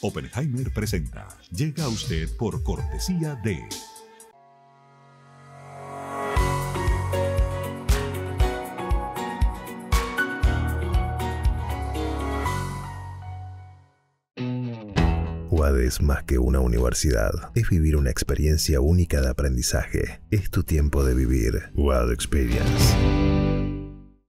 Oppenheimer presenta. Llega a usted por cortesía de... UAD es más que una universidad, es vivir una experiencia única de aprendizaje. Es tu tiempo de vivir. UAD Experience.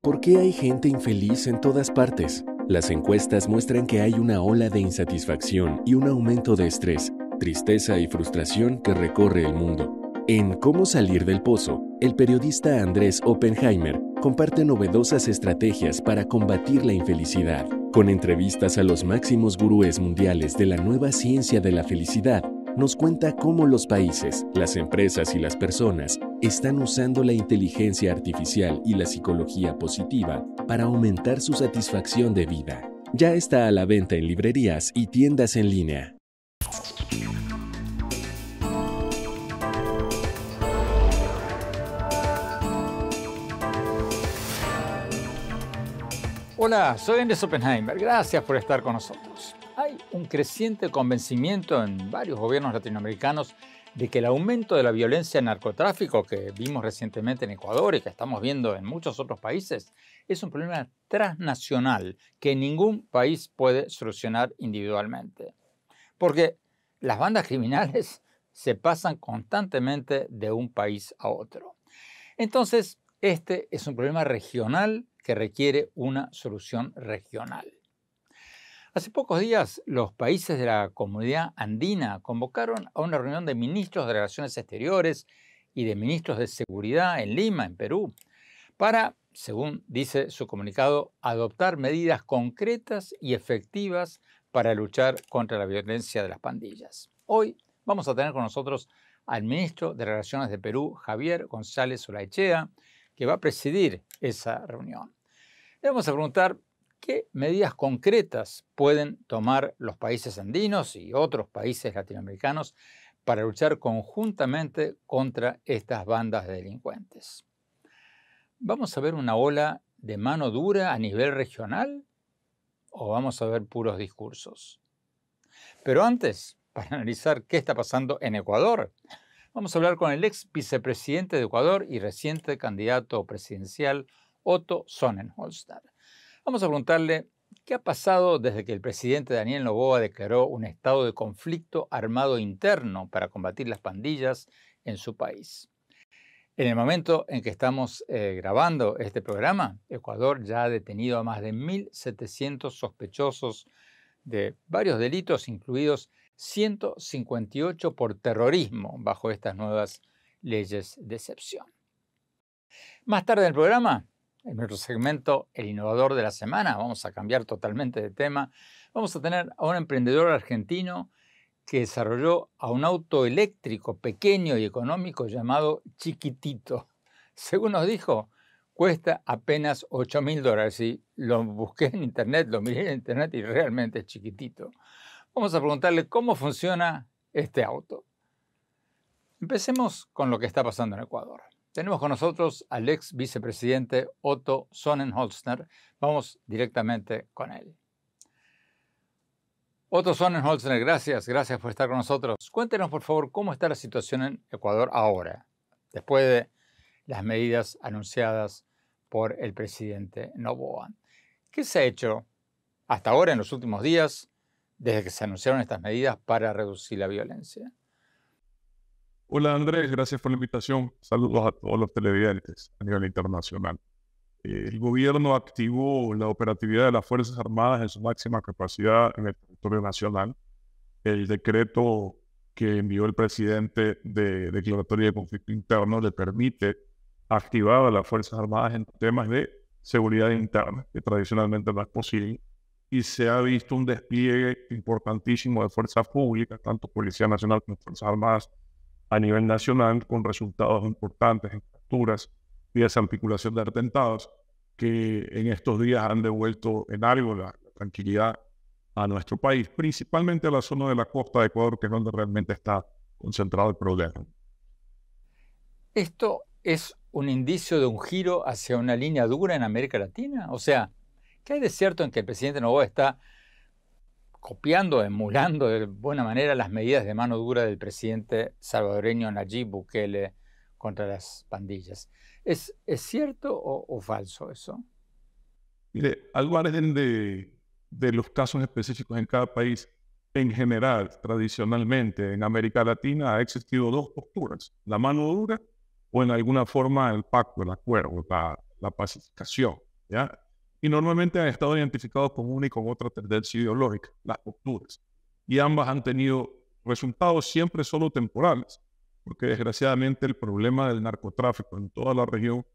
¿Por qué hay gente infeliz en todas partes? Las encuestas muestran que hay una ola de insatisfacción y un aumento de estrés, tristeza y frustración que recorre el mundo. En Cómo salir del pozo, el periodista Andrés Oppenheimer comparte novedosas estrategias para combatir la infelicidad, con entrevistas a los máximos gurúes mundiales de la nueva ciencia de la felicidad nos cuenta cómo los países, las empresas y las personas están usando la inteligencia artificial y la psicología positiva para aumentar su satisfacción de vida. Ya está a la venta en librerías y tiendas en línea. Hola, soy Andrés Oppenheimer. Gracias por estar con nosotros. Hay un creciente convencimiento en varios gobiernos latinoamericanos de que el aumento de la violencia en narcotráfico que vimos recientemente en Ecuador y que estamos viendo en muchos otros países es un problema transnacional que ningún país puede solucionar individualmente. Porque las bandas criminales se pasan constantemente de un país a otro. Entonces, este es un problema regional que requiere una solución regional. Hace pocos días, los países de la comunidad andina convocaron a una reunión de ministros de Relaciones Exteriores y de ministros de Seguridad en Lima, en Perú, para, según dice su comunicado, adoptar medidas concretas y efectivas para luchar contra la violencia de las pandillas. Hoy vamos a tener con nosotros al ministro de Relaciones de Perú, Javier González Olaechea, que va a presidir esa reunión. Le vamos a preguntar ¿Qué medidas concretas pueden tomar los países andinos y otros países latinoamericanos para luchar conjuntamente contra estas bandas de delincuentes? ¿Vamos a ver una ola de mano dura a nivel regional o vamos a ver puros discursos? Pero antes, para analizar qué está pasando en Ecuador, vamos a hablar con el ex vicepresidente de Ecuador y reciente candidato presidencial, Otto Sonnenholster. Vamos a preguntarle qué ha pasado desde que el presidente Daniel Novoa declaró un estado de conflicto armado interno para combatir las pandillas en su país. En el momento en que estamos eh, grabando este programa, Ecuador ya ha detenido a más de 1.700 sospechosos de varios delitos, incluidos 158 por terrorismo bajo estas nuevas leyes de excepción. Más tarde en el programa en nuestro segmento El Innovador de la Semana, vamos a cambiar totalmente de tema, vamos a tener a un emprendedor argentino que desarrolló a un auto eléctrico pequeño y económico llamado Chiquitito. Según nos dijo, cuesta apenas 8 mil dólares y lo busqué en internet, lo miré en internet y realmente es chiquitito. Vamos a preguntarle cómo funciona este auto. Empecemos con lo que está pasando en Ecuador. Tenemos con nosotros al ex vicepresidente Otto Sonnenholzner. Vamos directamente con él. Otto Sonnenholzner, gracias, gracias por estar con nosotros. Cuéntenos, por favor, cómo está la situación en Ecuador ahora, después de las medidas anunciadas por el presidente Novoa. ¿Qué se ha hecho hasta ahora en los últimos días, desde que se anunciaron estas medidas, para reducir la violencia? Hola Andrés, gracias por la invitación. Saludos a todos los televidentes a nivel internacional. El gobierno activó la operatividad de las Fuerzas Armadas en su máxima capacidad en el territorio nacional. El decreto que envió el presidente de Declaratoria de Conflicto Interno le permite activar a las Fuerzas Armadas en temas de seguridad interna, que tradicionalmente no es posible. Y se ha visto un despliegue importantísimo de fuerzas públicas, tanto Policía Nacional como Fuerzas Armadas, a nivel nacional con resultados importantes en capturas y desarticulación de atentados que en estos días han devuelto en algo la tranquilidad a nuestro país, principalmente a la zona de la costa de Ecuador, que es donde realmente está concentrado el problema. ¿Esto es un indicio de un giro hacia una línea dura en América Latina? O sea, ¿qué hay de cierto en que el presidente Novoa está copiando, emulando de buena manera las medidas de mano dura del presidente salvadoreño Nayib Bukele contra las pandillas. ¿Es, es cierto o, falso eso? Mire, al de, de los casos específicos en cada país, en general, tradicionalmente en América Latina ha existido dos posturas, la mano dura o en alguna forma el pacto, el acuerdo, la, la pacificación. ¿ya? y normalmente han estado identificados con una y con otra tendencia ideológica, las posturas. Y ambas han tenido resultados siempre solo temporales, porque desgraciadamente el problema del narcotráfico en toda la región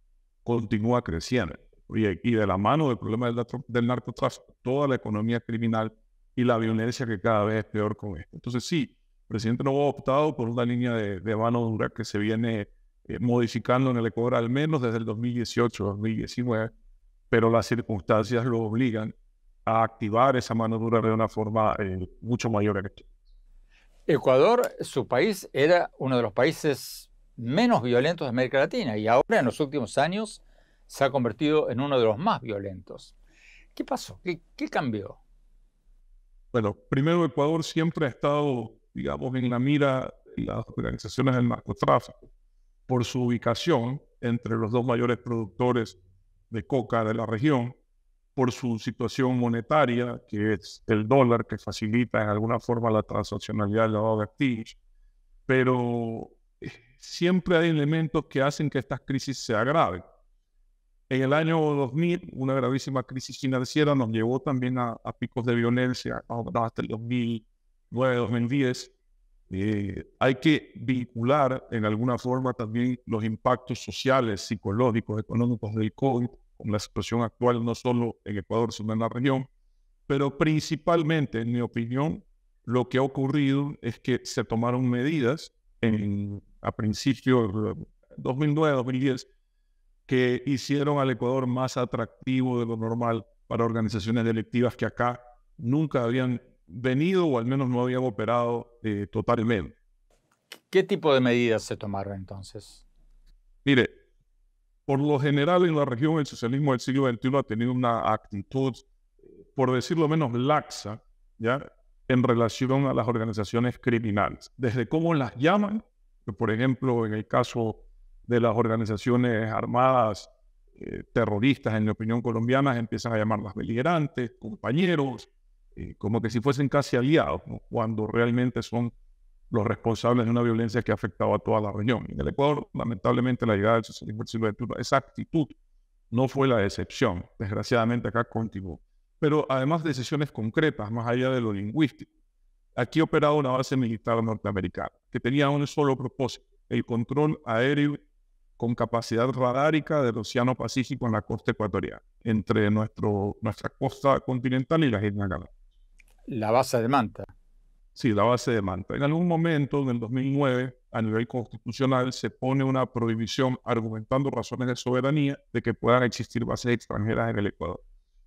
continúa creciendo. Y, de la mano del problema del, narcotráfico, toda la economía criminal y la violencia que cada vez es peor con esto. Entonces sí, el presidente no ha optado por una línea de, mano dura que se viene eh, modificando en el Ecuador al menos desde el 2018-2019 pero las circunstancias lo obligan a activar esa mano dura de una forma eh, mucho mayor. que Ecuador, su país, era uno de los países menos violentos de América Latina y ahora en los últimos años se ha convertido en uno de los más violentos. ¿Qué pasó? ¿Qué, qué cambió? Bueno, primero Ecuador siempre ha estado, digamos, en la mira de las organizaciones del narcotráfico por su ubicación entre los dos mayores productores de coca de la región por su situación monetaria, que es el dólar que facilita en alguna forma la transaccionalidad del la de activos, pero eh, siempre hay elementos que hacen que estas crisis se agraven. En el año 2000, una gravísima crisis financiera nos llevó también a, a picos de violencia hasta el 2009, 2010, eh, hay que vincular en alguna forma también los impactos sociales, psicológicos, económicos del COVID con la situación actual, no solo en Ecuador, sino en la región. Pero principalmente, en mi opinión, lo que ha ocurrido es que se tomaron medidas a principios de 2009, 2010, que hicieron al Ecuador más atractivo de lo normal para organizaciones delictivas que acá nunca habían venido o al menos no habían operado eh, totalmente. ¿Qué tipo de medidas se tomaron entonces? Mire, por lo general en la región el socialismo del siglo XXI ha tenido una actitud, por decirlo menos, laxa, ¿ya? En relación a las organizaciones criminales. Desde cómo las llaman, por ejemplo, en el caso de las organizaciones armadas eh, terroristas, en la opinión, colombiana empiezan a llamarlas beligerantes, compañeros, eh, como que si fuesen casi aliados, cuando realmente son los responsables de una violencia que ha afectado a toda la región. En el Ecuador, lamentablemente, la llegada del socialismo del siglo esa actitud no fue la excepción. Desgraciadamente, acá continuó. Pero además de decisiones concretas, más allá de lo lingüístico. Aquí operaba una base militar norteamericana que tenía un solo propósito, el control aéreo con capacidad radárica del Océano Pacífico en la costa ecuatoriana, entre nuestro, nuestra costa continental y las Islas Galápagos. La base de Manta. Sí, la base de Manta. En algún momento, en el 2009, a nivel constitucional, se pone una prohibición, argumentando razones de soberanía, de que puedan existir bases extranjeras en el Ecuador.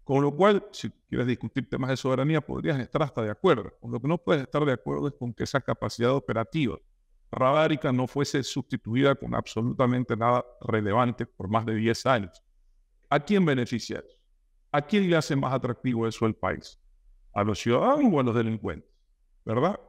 Con lo cual, si quieres discutir temas de soberanía, podrías estar hasta de acuerdo. lo que no puedes estar de acuerdo es con que esa capacidad operativa radárica no fuese sustituida con absolutamente nada relevante por más de 10 años. ¿A quién beneficia eso? ¿A quién le hace más atractivo eso al país? a los ciudadanos o a los delincuentes, ¿verdad?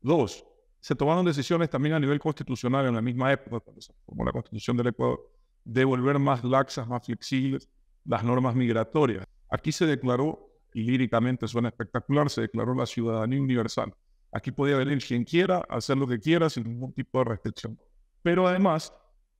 Dos, se tomaron decisiones también a nivel constitucional en la misma época, como la constitución del Ecuador, de volver más laxas, más flexibles las normas migratorias. Aquí se declaró, y líricamente suena espectacular, se declaró la ciudadanía universal. Aquí podía venir quien quiera, hacer lo que quiera sin ningún tipo de restricción. Pero además,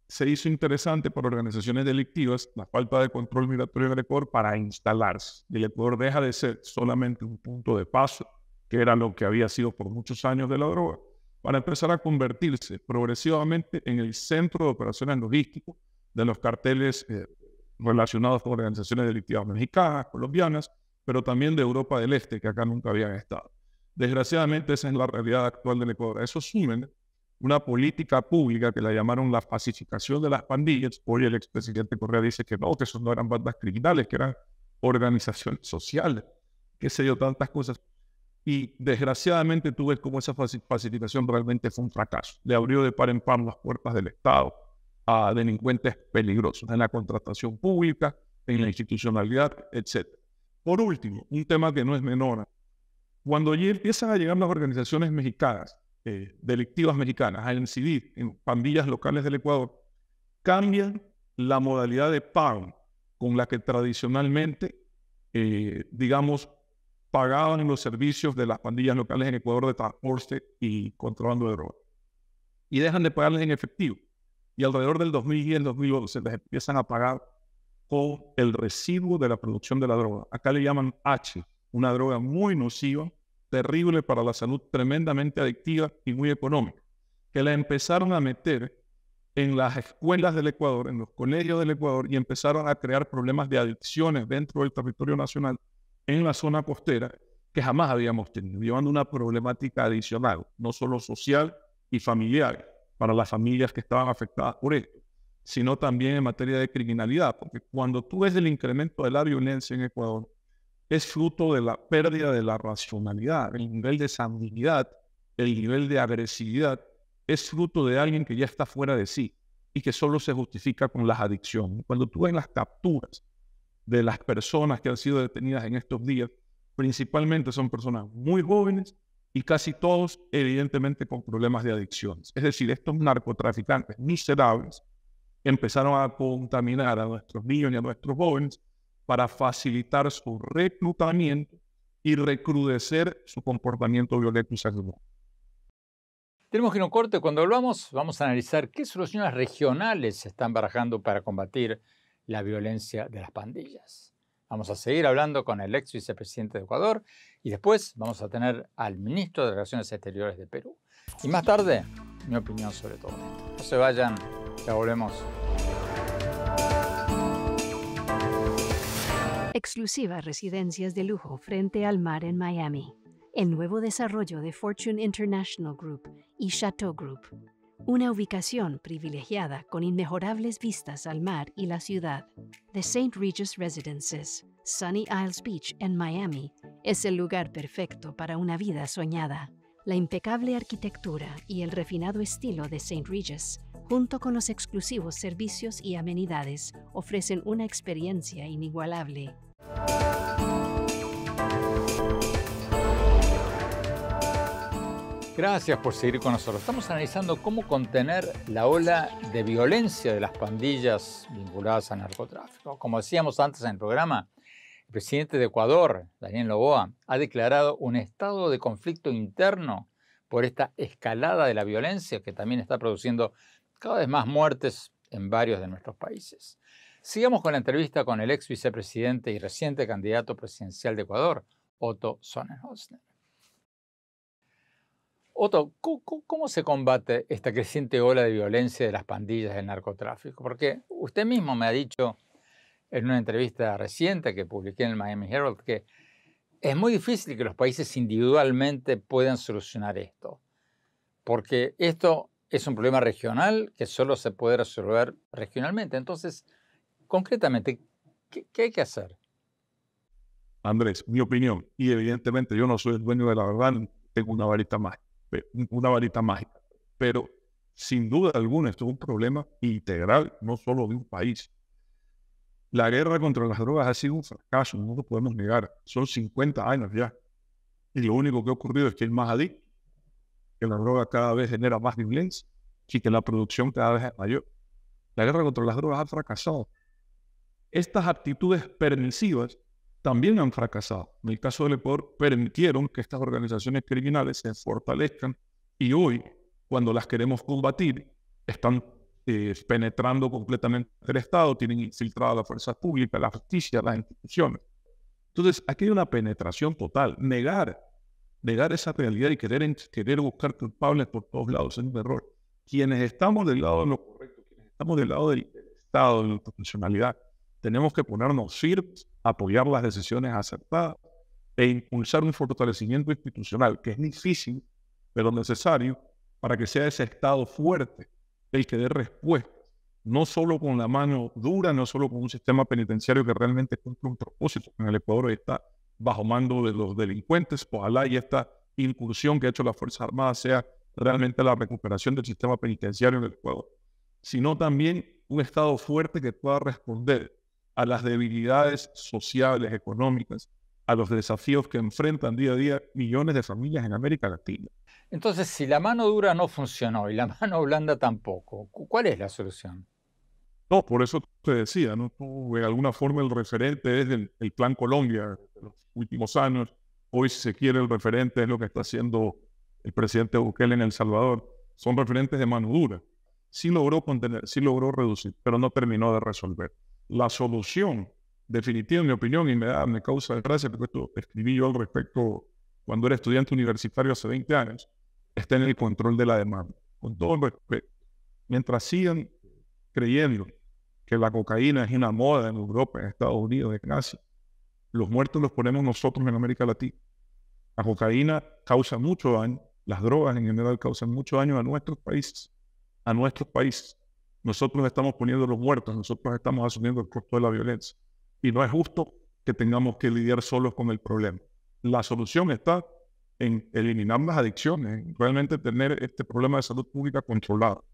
se hizo interesante para organizaciones delictivas la falta de control migratorio en Ecuador para instalarse. el Ecuador deja de ser solamente un punto de paso, que era lo que había sido por muchos años de la droga, para empezar a convertirse progresivamente en el centro de operaciones logísticas de los carteles eh, relacionados con organizaciones delictivas mexicanas, colombianas, pero también de Europa del Este, que acá nunca habían estado. Desgraciadamente esa es la realidad actual del Ecuador. Eso sumen una política pública que la llamaron la pacificación de las pandillas. Hoy el expresidente Correa dice que no, que eso no eran bandas criminales, que eran organizaciones sociales, que se dio tantas cosas. Y desgraciadamente tú ves cómo esa pacificación realmente fue un fracaso. Le abrió de par en par las puertas del Estado a delincuentes peligrosos en la contratación pública, en la institucionalidad, etc. Por último, un tema que no es menor. Cuando allí empiezan a llegar las organizaciones mexicanas, eh, delictivas mexicanas, incidir en pandillas locales del Ecuador, cambian la modalidad de pago con la que tradicionalmente, eh, digamos, pagaban los servicios de las pandillas locales en Ecuador de transporte y controlando de drogas. Y dejan de pagarles en efectivo. Y alrededor del 2010, 2011, les empiezan a pagar con el residuo de la producción de la droga. Acá le llaman H, una droga muy nociva terrible para la salud, tremendamente adictiva y muy económica, que la empezaron a meter en las escuelas del Ecuador, en los colegios del Ecuador, y empezaron a crear problemas de adicciones dentro del territorio nacional, en la zona costera, que jamás habíamos tenido, llevando una problemática adicional, no solo social y familiar, para las familias que estaban afectadas por esto, sino también en materia de criminalidad, porque cuando tú ves el incremento de la violencia en Ecuador, es fruto de la pérdida de la racionalidad, el nivel de sanguinidad, el nivel de agresividad, es fruto de alguien que ya está fuera de sí y que solo se justifica con las adicciones. Cuando tú ves las capturas de las personas que han sido detenidas en estos días, principalmente son personas muy jóvenes y casi todos evidentemente con problemas de adicciones. Es decir, estos narcotraficantes miserables empezaron a contaminar a nuestros niños y a nuestros jóvenes para facilitar su reclutamiento y recrudecer su comportamiento violento y saludable. Tenemos que ir a un corte. Cuando volvamos, vamos a analizar qué soluciones regionales se están barajando para combatir la violencia de las pandillas. Vamos a seguir hablando con el ex vicepresidente de Ecuador y después vamos a tener al ministro de Relaciones Exteriores de Perú. Y más tarde, mi opinión sobre todo esto. No se vayan, ya volvemos exclusivas residencias de lujo frente al mar en Miami, el nuevo desarrollo de Fortune International Group y Chateau Group, una ubicación privilegiada con inmejorables vistas al mar y la ciudad. The St. Regis Residences, Sunny Isles Beach en Miami, es el lugar perfecto para una vida soñada. La impecable arquitectura y el refinado estilo de St. Regis, junto con los exclusivos servicios y amenidades, ofrecen una experiencia inigualable. Gracias por seguir con nosotros. Estamos analizando cómo contener la ola de violencia de las pandillas vinculadas al narcotráfico. Como decíamos antes en el programa, el presidente de Ecuador, Daniel Loboa, ha declarado un estado de conflicto interno por esta escalada de la violencia que también está produciendo cada vez más muertes en varios de nuestros países. Sigamos con la entrevista con el ex vicepresidente y reciente candidato presidencial de Ecuador, Otto Sonnenholzner. Otto, ¿cómo, se combate esta creciente ola de violencia de las pandillas del narcotráfico? Porque usted mismo me ha dicho en una entrevista reciente que publiqué en el Miami Herald que es muy difícil que los países individualmente puedan solucionar esto, porque esto es un problema regional que solo se puede resolver regionalmente. Entonces, concretamente, ¿qué, hay que hacer? Andrés, mi opinión, y evidentemente yo no soy el dueño de la verdad, tengo una varita mágica, una varita mágica, pero sin duda alguna esto es un problema integral, no solo de un país. La guerra contra las drogas ha sido un fracaso, no lo podemos negar. Son 50 años ya. Y lo único que ha ocurrido es que el más adicto, que la droga cada vez genera más violencia y que la producción cada vez es mayor. La guerra contra las drogas ha fracasado estas actitudes permisivas también han fracasado. En el caso del Ecuador, permitieron que estas organizaciones criminales se fortalezcan y hoy, cuando las queremos combatir, están eh, penetrando completamente el Estado, tienen a la fuerza pública, la justicia, las instituciones. Entonces, aquí hay una penetración total. Negar, negar esa realidad y querer, querer buscar culpables por todos lados es un error. Quienes estamos del lado de lo correcto, quienes estamos del lado del, Estado, de la profesionalidad, tenemos que ponernos firmes, apoyar las decisiones acertadas e impulsar un fortalecimiento institucional que es difícil, pero necesario para que sea ese Estado fuerte el que dé respuesta, no solo con la mano dura, no solo con un sistema penitenciario que realmente cumple un propósito. En el Ecuador está bajo mando de los delincuentes. Ojalá y esta incursión que ha hecho la Fuerza Armada sea realmente la recuperación del sistema penitenciario en el Ecuador, sino también un Estado fuerte que pueda responder a las debilidades sociales, económicas, a los desafíos que enfrentan día a día millones de familias en América Latina. Entonces, si la mano dura no funcionó y la mano blanda tampoco, ¿cuál es la solución? No, por eso te decía, ¿no? de alguna forma el referente es el, Plan Colombia de los últimos años. Hoy, si se quiere, el referente es lo que está haciendo el presidente Bukele en El Salvador. Son referentes de mano dura. Sí logró contener, sí logró reducir, pero no terminó de resolver la solución definitiva, en mi opinión, y me da causa desgracia, gracia, porque esto escribí yo al respecto cuando era estudiante universitario hace 20 años, está en el control de la demanda. Con todo el respeto. Mientras sigan creyendo que la cocaína es una moda en Europa, en Estados Unidos, en Asia, los muertos los ponemos nosotros en América Latina. La cocaína causa mucho daño, las drogas en general causan mucho daño a nuestros países, a nuestros países. Nosotros estamos poniendo los muertos, nosotros estamos asumiendo el costo de la violencia. Y no es justo que tengamos que lidiar solos con el problema. La solución está en eliminar las adicciones, en realmente tener este problema de salud pública controlado.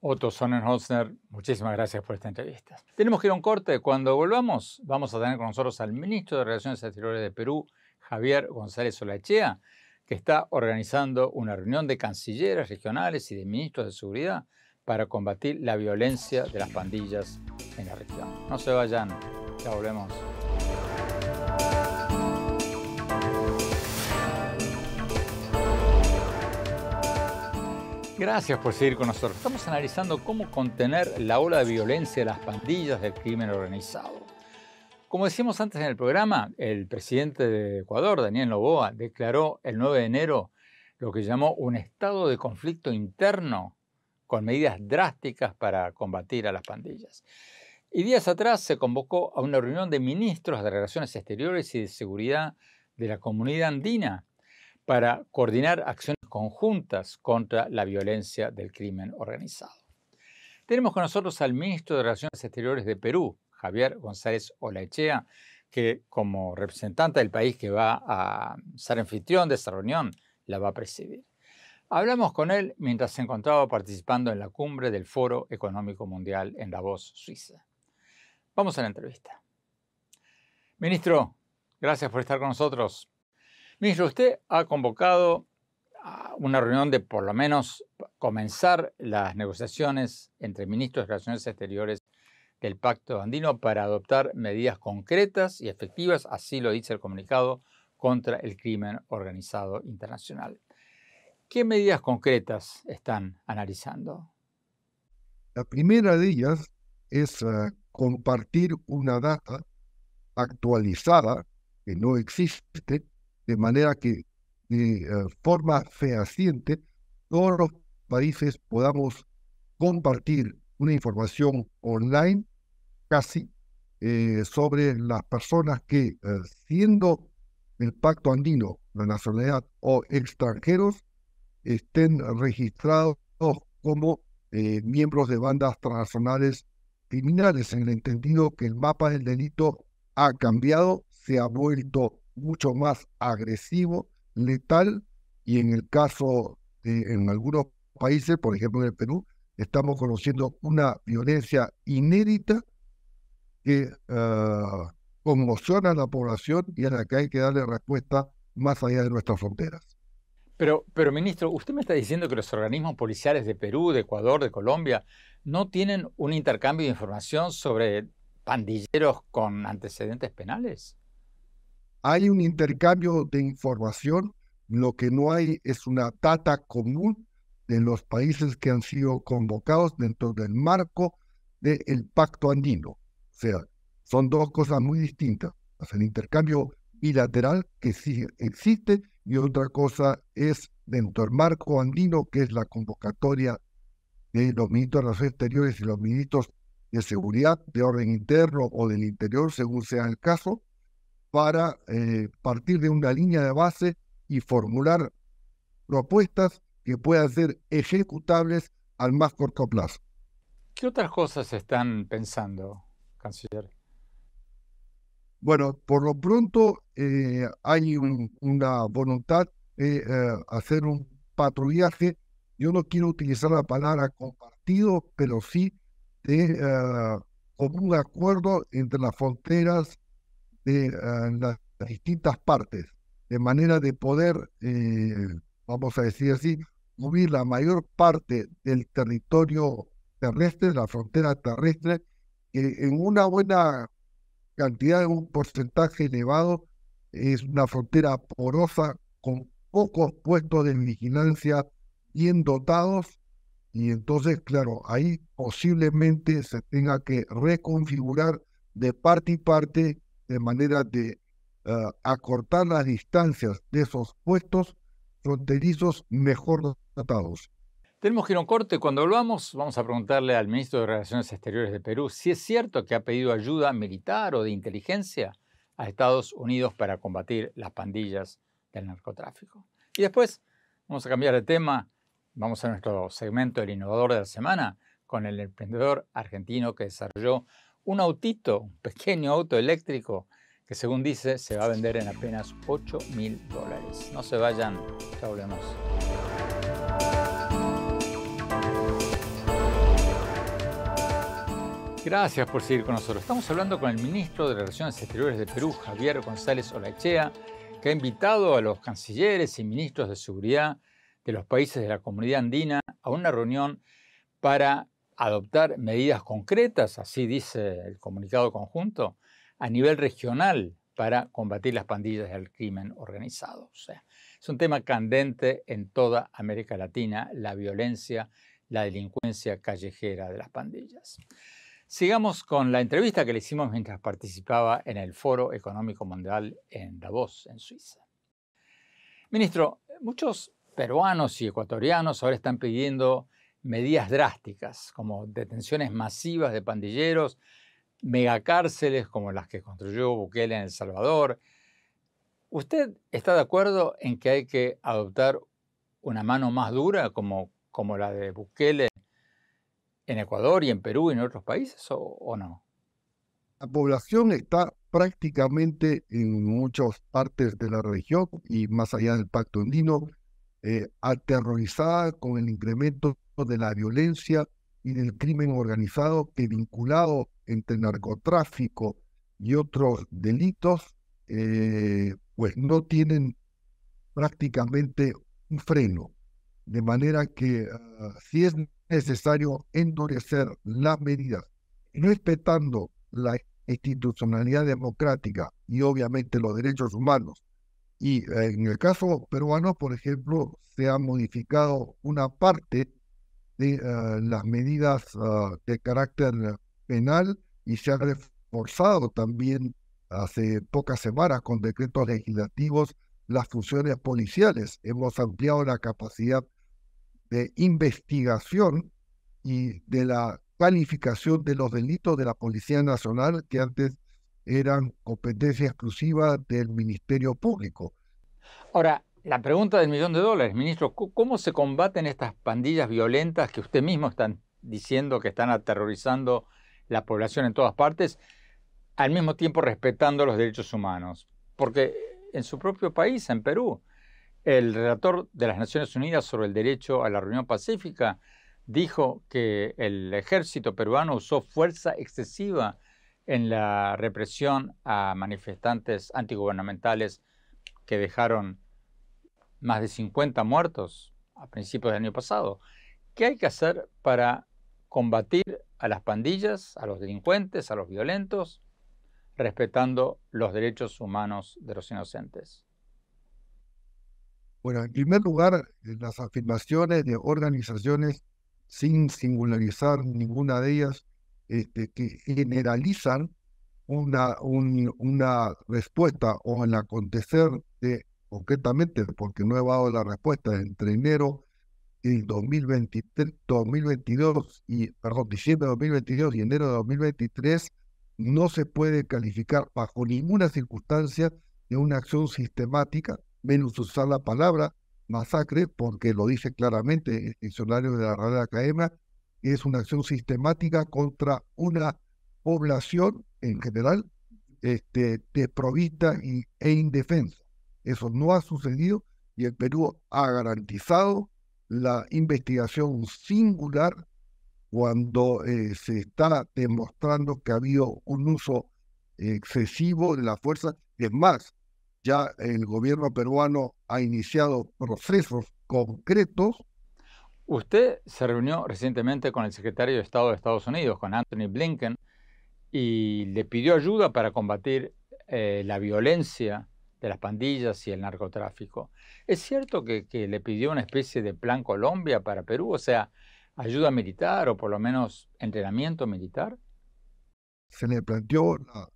Otto Sonnenholzner, muchísimas gracias por esta entrevista. Tenemos que ir a un corte. Cuando volvamos, vamos a tener con nosotros al ministro de Relaciones Exteriores de Perú, Javier González Olachea, que está organizando una reunión de cancilleres regionales y de ministros de seguridad para combatir la violencia de las pandillas en la región. No se vayan, ya volvemos. Gracias por seguir con nosotros. Estamos analizando cómo contener la ola de violencia de las pandillas del crimen organizado. Como decíamos antes en el programa, el presidente de Ecuador, Daniel Loboa, declaró el 9 de enero lo que llamó un estado de conflicto interno con medidas drásticas para combatir a las pandillas. Y días atrás se convocó a una reunión de ministros de Relaciones Exteriores y de Seguridad de la comunidad andina para coordinar acciones conjuntas contra la violencia del crimen organizado. Tenemos con nosotros al ministro de Relaciones Exteriores de Perú, Javier González Olaechea, que como representante del país que va a ser anfitrión de esta reunión, la va a presidir. Hablamos con él mientras se encontraba participando en la cumbre del Foro Económico Mundial en la voz Suiza. Vamos a la entrevista. Ministro, gracias por estar con nosotros. Ministro, usted ha convocado a una reunión de por lo menos comenzar las negociaciones entre ministros de Relaciones Exteriores del Pacto Andino para adoptar medidas concretas y efectivas, así lo dice el comunicado, contra el crimen organizado internacional. ¿Qué medidas concretas están analizando? La primera de ellas es ah, compartir una data actualizada que no existe, de manera que de ah, forma fehaciente todos los países podamos compartir una información online casi eh, sobre las personas que, ah, siendo el pacto andino, la nacionalidad o extranjeros, estén registrados como eh, miembros de bandas transnacionales criminales, en el entendido que el mapa del delito ha cambiado, se ha vuelto mucho más agresivo, letal, y en el caso de en algunos países, por ejemplo en el Perú, estamos conociendo una violencia inédita que ah, conmociona a la población y a la que hay que darle respuesta más allá de nuestras fronteras. Pero, pero, ministro, usted me está diciendo que los organismos policiales de Perú, de Ecuador, de Colombia, no tienen un intercambio de información sobre pandilleros con antecedentes penales. Hay un intercambio de información, lo que no hay es una data común de los países que han sido convocados dentro del marco del pacto andino. O sea, son dos cosas muy distintas. el intercambio bilateral que sí existe y otra cosa es dentro del marco andino, que es la convocatoria de los ministros de las Exteriores y los ministros de Seguridad, de Orden Interno o del Interior, según sea el caso, para eh, partir de una línea de base y formular propuestas que puedan ser ejecutables al más corto plazo. ¿Qué otras cosas están pensando, canciller? Bueno, por lo pronto eh, hay una voluntad de eh, hacer un patrullaje. Yo no quiero utilizar la palabra compartido, pero sí de un eh, común acuerdo entre las fronteras de las, distintas partes, de manera de poder, vamos a decir así, cubrir la mayor parte del territorio terrestre, la frontera terrestre, en una buena cantidad, un porcentaje elevado, es una frontera porosa con pocos puestos de vigilancia bien dotados y entonces, claro, ahí posiblemente se tenga que reconfigurar de parte y parte de manera de eh, acortar las distancias de esos puestos fronterizos mejor dotados. Tenemos que a un corte. Cuando volvamos, vamos a preguntarle al ministro de Relaciones Exteriores de Perú si es cierto que ha pedido ayuda militar o de inteligencia a Estados Unidos para combatir las pandillas del narcotráfico. Y después vamos a cambiar de tema. Vamos a nuestro segmento El Innovador de la Semana con el emprendedor argentino que desarrolló un autito, un pequeño auto eléctrico que según dice se va a vender en apenas 8 mil dólares. No se vayan, ya volvemos. Gracias por seguir con nosotros. Estamos hablando con el ministro de Relaciones Exteriores de Perú, Javier González Olachea, que ha invitado a los cancilleres y ministros de seguridad de los países de la comunidad andina a una reunión para adoptar medidas concretas, así dice el comunicado conjunto, a nivel regional para combatir las pandillas y el crimen organizado. O sea, es un tema candente en toda América Latina, la violencia, la delincuencia callejera de las pandillas. Sigamos con la entrevista que le hicimos mientras participaba en el Foro Económico Mundial en Davos, en Suiza. Ministro, muchos peruanos y ecuatorianos ahora están pidiendo medidas drásticas, como detenciones masivas de pandilleros, megacárceles como las que construyó Bukele en El Salvador. ¿Usted está de acuerdo en que hay que adoptar una mano más dura como, la de Bukele en Ecuador y en Perú y en otros países o, no? La población está prácticamente en muchas partes de la región y más allá del pacto andino, eh, aterrorizada con el incremento de la violencia y del crimen organizado que vinculado entre narcotráfico y otros delitos, eh, pues no tienen prácticamente un freno. De manera que ah, si es necesario endurecer las medidas, respetando la institucionalidad democrática y obviamente los derechos humanos. Y eh, en el caso peruano, por ejemplo, se ha modificado una parte de ah, las medidas ah, de carácter penal y se ha reforzado también hace pocas semanas con decretos legislativos las funciones policiales, hemos ampliado la capacidad de investigación y de la calificación de los delitos de la Policía Nacional que antes eran competencia exclusiva del Ministerio Público. Ahora, la pregunta del millón de dólares, ministro, ¿cómo se combaten estas pandillas violentas que usted mismo está diciendo que están aterrorizando la población en todas partes, al mismo tiempo respetando los derechos humanos? Porque en su propio país, en Perú. El relator de las Naciones Unidas sobre el derecho a la reunión pacífica dijo que el ejército peruano usó fuerza excesiva en la represión a manifestantes antigubernamentales que dejaron más de 50 muertos a principios del año pasado. ¿Qué hay que hacer para combatir a las pandillas, a los delincuentes, a los violentos? respetando los derechos humanos de los inocentes? Bueno, en primer lugar, eh, las afirmaciones de organizaciones sin singularizar ninguna de ellas, este, que generalizan una, una respuesta o el acontecer de, concretamente, porque no he dado la respuesta, entre enero y 2023, 2022 y, perdón, diciembre de 2022 y enero de 2023, no se puede calificar bajo ninguna circunstancia de una acción sistemática, menos usar la palabra masacre, porque lo dice claramente el diccionario de la Real Academia, es una acción sistemática contra una población en general este, desprovista e indefensa. Eso no ha sucedido y el Perú ha garantizado la investigación singular cuando eh, se está demostrando que ha habido un uso excesivo de la fuerza. Es más, ya el gobierno peruano ha iniciado procesos concretos. Usted se reunió recientemente con el secretario de Estado de Estados Unidos, con Anthony Blinken, y le pidió ayuda para combatir eh, la violencia de las pandillas y el narcotráfico. ¿Es cierto que, que le pidió una especie de plan Colombia para Perú? O sea, ayuda militar o por lo menos entrenamiento militar? Se le planteó la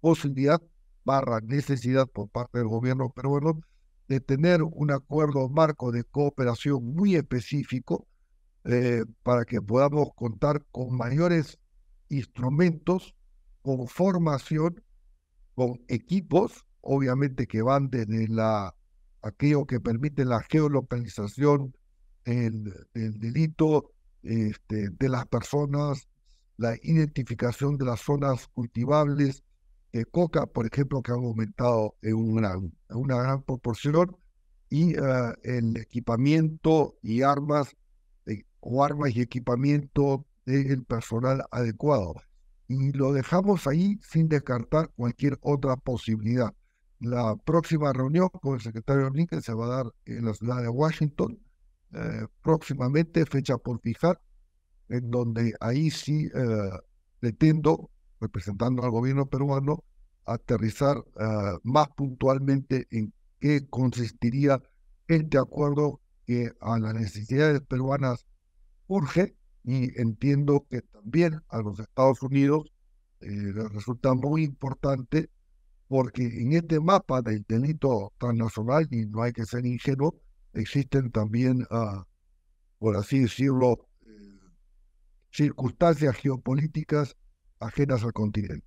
posibilidad barra necesidad por parte del gobierno peruano de tener un acuerdo marco de cooperación muy específico eh, para que podamos contar con mayores instrumentos, con formación, con equipos, obviamente que van desde la, aquello que permite la geolocalización, el, el delito este, de las personas, la identificación de las zonas cultivables de coca, por ejemplo, que han aumentado en una, una gran proporción, y ah, el equipamiento y armas, eh, o armas y equipamiento del personal adecuado. Y lo dejamos ahí sin descartar cualquier otra posibilidad. La próxima reunión con el secretario Blinken se va a dar en la ciudad de Washington eh, próximamente, fecha por fijar, en donde ahí sí eh, pretendo, representando al gobierno peruano, aterrizar eh, más puntualmente en qué consistiría este acuerdo que a las necesidades peruanas urge y entiendo que también a los Estados Unidos resulta muy importante porque en este mapa del delito transnacional, y no hay que ser ingenuo, existen también, ah, por así decirlo, eh, circunstancias geopolíticas ajenas al continente.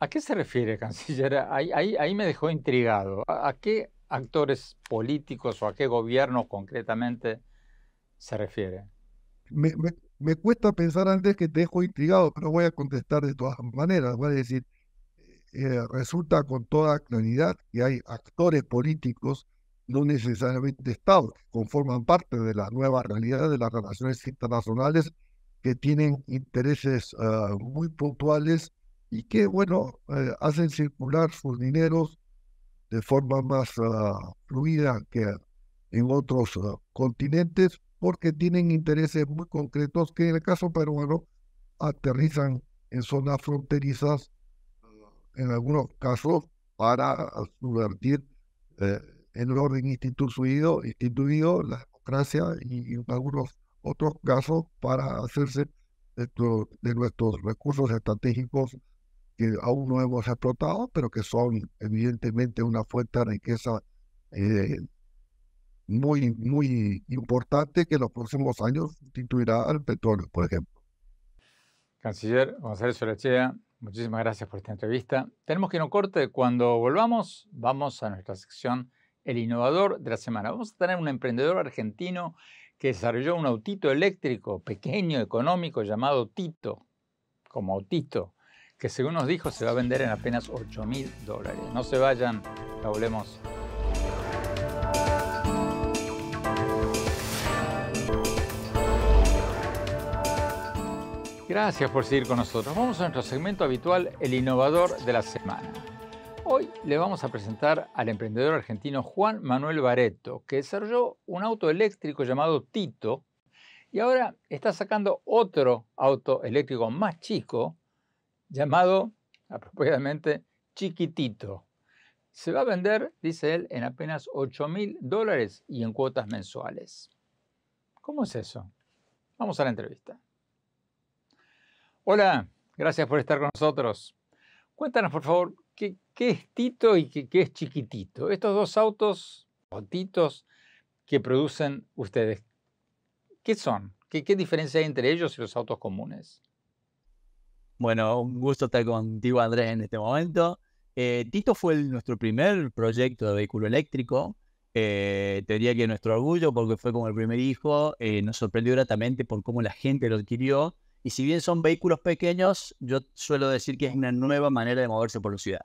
¿A qué se refiere, canciller? Ahí, me dejó intrigado. ¿A, qué actores políticos o a qué gobierno concretamente se refiere? Me, cuesta pensar antes que te dejo intrigado, pero voy a contestar de todas maneras. Voy a decir, eh, resulta con toda claridad que hay actores políticos no necesariamente Estado, conforman parte de la nueva realidad de las relaciones internacionales que tienen intereses ah, muy puntuales y que, bueno, eh, hacen circular sus dineros de forma más ah, fluida que en otros ah, continentes porque tienen intereses muy concretos que en el caso peruano aterrizan en zonas fronterizas en algunos casos para subvertir eh, en orden instituido, instituido la democracia y, algunos otros casos para hacerse de nuestros recursos estratégicos que aún no hemos explotado, pero que son evidentemente una fuente de riqueza eh, muy, muy importante que en los próximos años sustituirá al petróleo, por ejemplo. Canciller González Solachea, muchísimas gracias por esta entrevista. Tenemos que ir a un corte. Cuando volvamos, vamos a nuestra sección el innovador de la semana. Vamos a tener un emprendedor argentino que desarrolló un autito eléctrico pequeño, económico, llamado Tito, como autito, que según nos dijo se va a vender en apenas 8 mil dólares. No se vayan, la volvemos. Gracias por seguir con nosotros. Vamos a nuestro segmento habitual, el innovador de la semana. Hoy le vamos a presentar al emprendedor argentino Juan Manuel Bareto, que desarrolló un auto eléctrico llamado Tito y ahora está sacando otro auto eléctrico más chico llamado apropiadamente Chiquitito. Se va a vender, dice él, en apenas 8 mil dólares y en cuotas mensuales. ¿Cómo es eso? Vamos a la entrevista. Hola, gracias por estar con nosotros. Cuéntanos, por favor, qué, es Tito y qué, es Chiquitito. Estos dos autos o Titos que producen ustedes, ¿qué son? ¿Qué, diferencia hay entre ellos y los autos comunes? Bueno, un gusto estar contigo, Andrés, en este momento. Eh, Tito fue nuestro primer proyecto de vehículo eléctrico. Eh, te diría que nuestro orgullo, porque fue como el primer hijo, eh, nos sorprendió gratamente por cómo la gente lo adquirió y si bien son vehículos pequeños, yo suelo decir que es una nueva manera de moverse por la ciudad,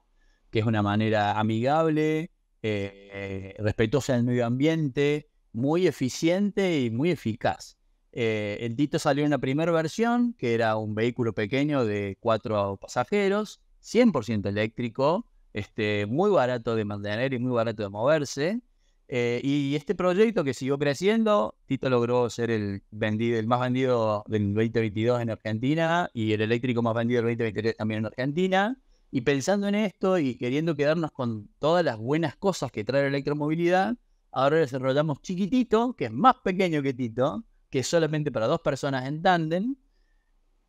que es una manera amigable, eh, respetuosa del medio ambiente, muy eficiente y muy eficaz. Eh, el Tito salió en la primera versión, que era un vehículo pequeño de cuatro pasajeros, 100% eléctrico, este, muy barato de mantener y muy barato de moverse. Eh, y este proyecto que siguió creciendo, Tito logró ser el, vendido, el más vendido del 2022 en Argentina y el eléctrico más vendido del 2023 también en Argentina. Y pensando en esto y queriendo quedarnos con todas las buenas cosas que trae la electromovilidad, ahora desarrollamos Chiquitito, que es más pequeño que Tito, que es solamente para dos personas en tándem,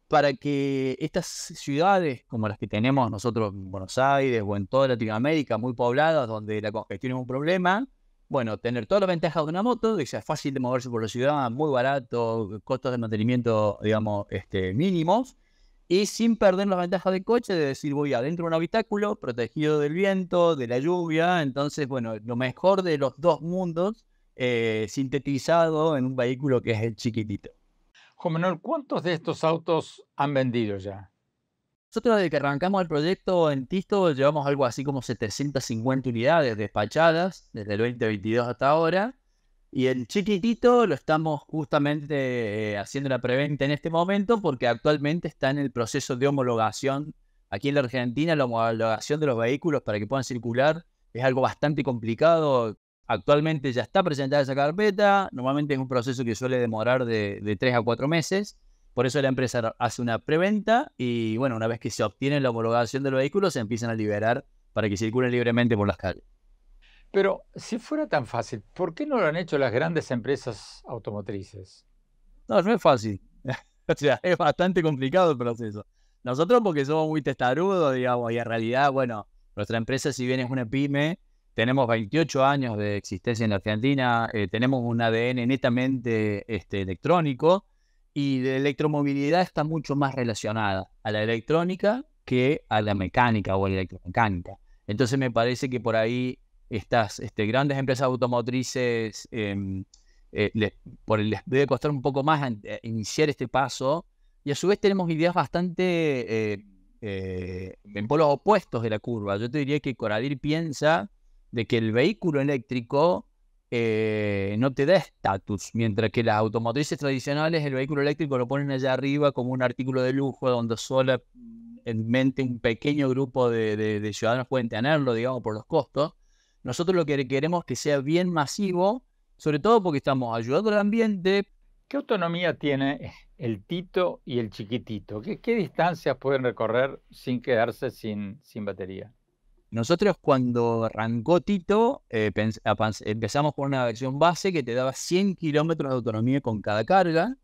para que estas ciudades como las que tenemos nosotros en Buenos Aires o en toda Latinoamérica, muy pobladas, donde la congestión es un problema, bueno, tener todas las ventajas de una moto, que sea fácil de moverse por la ciudad, muy barato, eh, costos de mantenimiento, digamos, este, mínimos, y sin perder las ventajas del coche, de decir, voy adentro de un habitáculo, protegido del viento, de la lluvia, entonces, bueno, lo mejor de los dos mundos eh, sintetizado en un vehículo que es el chiquitito. Juan ¿cuántos de estos autos han vendido ya? Nosotros desde que arrancamos el proyecto en Tisto llevamos algo así como 750 unidades despachadas desde el 2022 hasta ahora. Y en chiquitito lo estamos justamente eh, haciendo la preventa en este momento porque actualmente está en el proceso de homologación. Aquí en la Argentina la homologación de los vehículos para que puedan circular es algo bastante complicado. Actualmente ya está presentada esa carpeta. Normalmente es un proceso que suele demorar de, de 3 a 4 meses. Por eso la empresa hace una preventa y bueno, una vez que se obtiene la homologación del vehículo, se empiezan a liberar para que circulen libremente por las calles. Pero si fuera tan fácil, ¿por qué no lo han hecho las grandes empresas automotrices? No, no es fácil. o sea, es bastante complicado el proceso. Nosotros porque somos muy testarudos, digamos, y en realidad, bueno, nuestra empresa si bien es una pyme, tenemos 28 años de existencia en la Argentina, eh, tenemos un ADN netamente este, electrónico, y la electromovilidad está mucho más relacionada a la electrónica que a la mecánica o a la electromecánica. Entonces me parece que por ahí estas este, grandes empresas automotrices em, eh, les, debe costar un poco más eh, iniciar este paso y a su vez tenemos ideas bastante eh, en polos opuestos de la curva. Yo te diría que Coradir piensa de que el vehículo eléctrico eh, no te da estatus, mientras que las automotrices tradicionales, el vehículo eléctrico lo ponen allá arriba como un artículo de lujo donde solo mm, en mente un pequeño grupo de, ciudadanos pueden tenerlo, digamos, por los costos. Nosotros lo que queremos es que sea bien masivo, sobre todo porque estamos ayudando al ambiente. ¿Qué autonomía tiene el Tito y el Chiquitito? ¿Qué, qué distancias pueden recorrer sin quedarse sin batería? Nosotros cuando arrancó Tito, eh, empezamos con una versión base que te daba 100 kilómetros de autonomía con cada carga,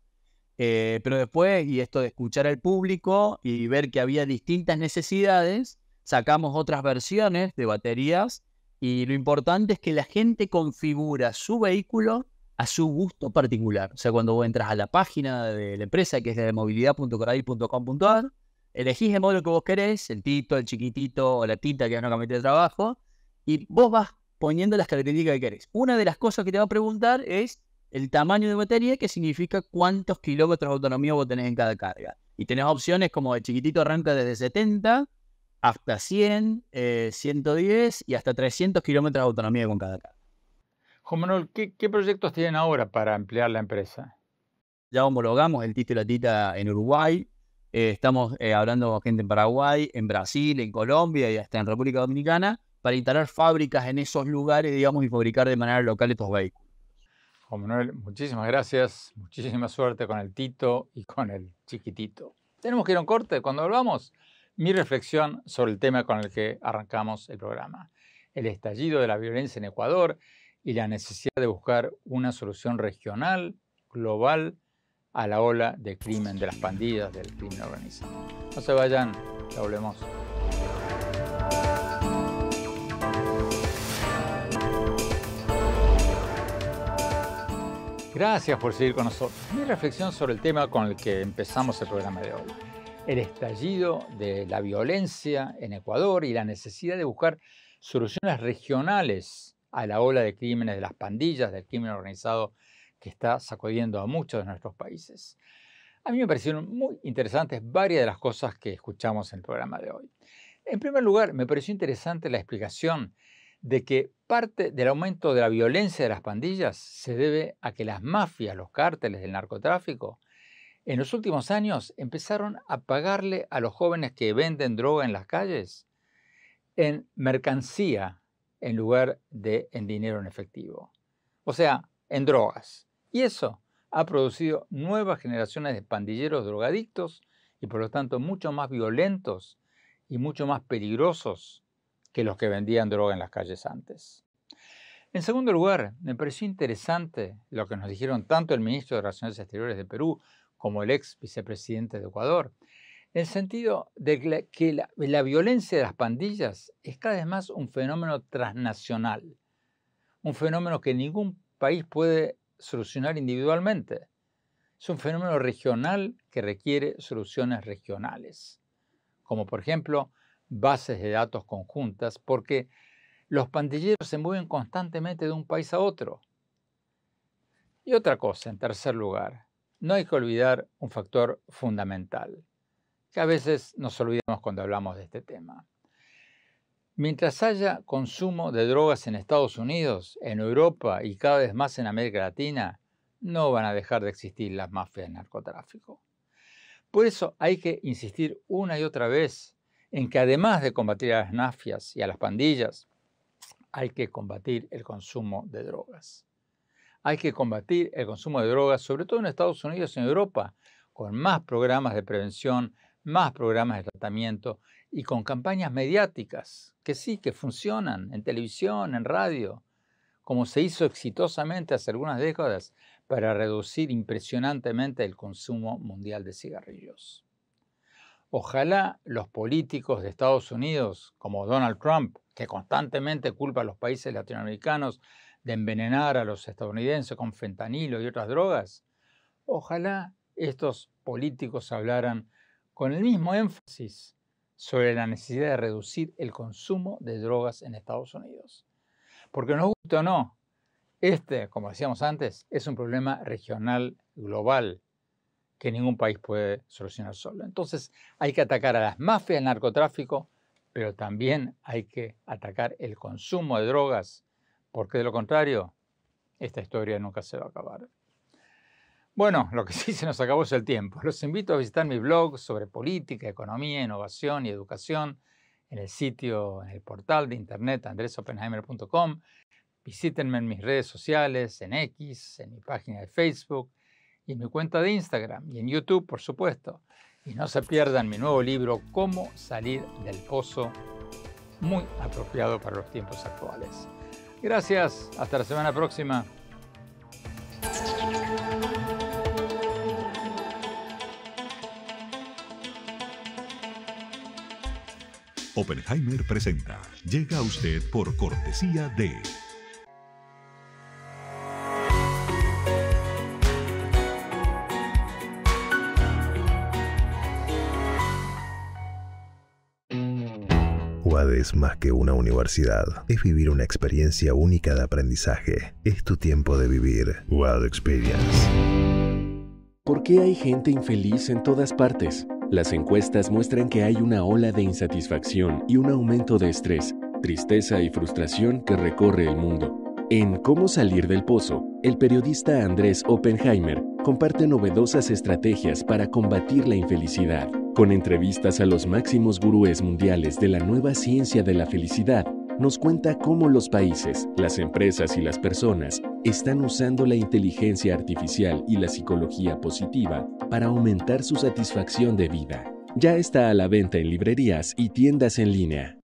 eh, pero después, y esto de escuchar al público y ver que había distintas necesidades, sacamos otras versiones de baterías y lo importante es que la gente configura su vehículo a su gusto particular. O sea, cuando entras a la página de la empresa, que es de movilidad.coradil.com.ar, elegís el modelo que vos querés, el tito, el chiquitito o la tita, que es una de trabajo, y vos vas poniendo las características que querés. Una de las cosas que te va a preguntar es el tamaño de batería, que significa cuántos kilómetros de autonomía vos tenés en cada carga. Y tenés opciones como el chiquitito arranca desde 70 hasta 100, 110 eh, y hasta 300 kilómetros de autonomía con cada carga. Juan Manuel, ¿qué, ¿qué, proyectos tienen ahora para ampliar la empresa? Ya homologamos el Tito y la Tita en Uruguay. Eh, estamos eh, hablando con gente en Paraguay, en Brasil, en Colombia y hasta en República Dominicana para instalar fábricas en esos lugares, digamos, y fabricar de manera local estos vehículos. Juan Manuel, muchísimas gracias, muchísima suerte con el Tito y con el chiquitito. Tenemos que ir a un corte. Cuando volvamos, mi reflexión sobre el tema con el que arrancamos el programa, el estallido de la violencia en Ecuador y la necesidad de buscar una solución regional, global, a la ola de crimen, de las pandillas, del crimen organizado. No se vayan, ya volvemos. Gracias por seguir con nosotros. Mi reflexión sobre el tema con el que empezamos el programa de hoy. El estallido de la violencia en Ecuador y la necesidad de buscar soluciones regionales a la ola de crímenes de las pandillas, del crimen organizado que está sacudiendo a muchos de nuestros países. A mí me parecieron muy interesantes varias de las cosas que escuchamos en el programa de hoy. En primer lugar, me pareció interesante la explicación de que parte del aumento de la violencia de las pandillas se debe a que las mafias, los cárteles del narcotráfico, en los últimos años empezaron a pagarle a los jóvenes que venden droga en las calles en mercancía en lugar de en dinero en efectivo. O sea, en drogas. Y eso ha producido nuevas generaciones de pandilleros drogadictos y por lo tanto mucho más violentos y mucho más peligrosos que los que vendían droga en las calles antes. En segundo lugar, me pareció interesante lo que nos dijeron tanto el ministro de Relaciones Exteriores de Perú como el ex vicepresidente de Ecuador, en el sentido de que la, la, violencia de las pandillas es cada vez más un fenómeno transnacional, un fenómeno que ningún país puede solucionar individualmente. Es un fenómeno regional que requiere soluciones regionales, como por ejemplo bases de datos conjuntas, porque los pandilleros se mueven constantemente de un país a otro. Y otra cosa, en tercer lugar, no hay que olvidar un factor fundamental, que a veces nos olvidamos cuando hablamos de este tema. Mientras haya consumo de drogas en Estados Unidos, en Europa y cada vez más en América Latina, no van a dejar de existir las mafias de narcotráfico. Por eso hay que insistir una y otra vez en que además de combatir a las mafias y a las pandillas, hay que combatir el consumo de drogas. Hay que combatir el consumo de drogas, sobre todo en Estados Unidos y en Europa, con más programas de prevención, más programas de tratamiento y con campañas mediáticas, que sí, que funcionan en televisión, en radio, como se hizo exitosamente hace algunas décadas para reducir impresionantemente el consumo mundial de cigarrillos. Ojalá los políticos de Estados Unidos, como Donald Trump, que constantemente culpa a los países latinoamericanos de envenenar a los estadounidenses con fentanilo y otras drogas, ojalá estos políticos hablaran con el mismo énfasis sobre la necesidad de reducir el consumo de drogas en Estados Unidos. Porque nos gusta o no, este, como decíamos antes, es un problema regional, global, que ningún país puede solucionar solo. Entonces hay que atacar a las mafias, del narcotráfico, pero también hay que atacar el consumo de drogas, porque de lo contrario, esta historia nunca se va a acabar. Bueno, lo que sí se nos acabó es el tiempo. Los invito a visitar mi blog sobre política, economía, innovación y educación en el sitio, en el portal de internet andresopenheimer.com. Visítenme en mis redes sociales, en X, en mi página de Facebook y en mi cuenta de Instagram y en YouTube, por supuesto. Y no se pierdan mi nuevo libro, Cómo salir del pozo, muy apropiado para los tiempos actuales. Gracias, hasta la semana próxima. Oppenheimer presenta. Llega a usted por cortesía de... UAD es más que una universidad, es vivir una experiencia única de aprendizaje. Es tu tiempo de vivir. UAD Experience. ¿Por qué hay gente infeliz en todas partes? Las encuestas muestran que hay una ola de insatisfacción y un aumento de estrés, tristeza y frustración que recorre el mundo. En Cómo salir del pozo, el periodista Andrés Oppenheimer comparte novedosas estrategias para combatir la infelicidad, con entrevistas a los máximos gurúes mundiales de la nueva ciencia de la felicidad nos cuenta cómo los países, las empresas y las personas están usando la inteligencia artificial y la psicología positiva para aumentar su satisfacción de vida. Ya está a la venta en librerías y tiendas en línea.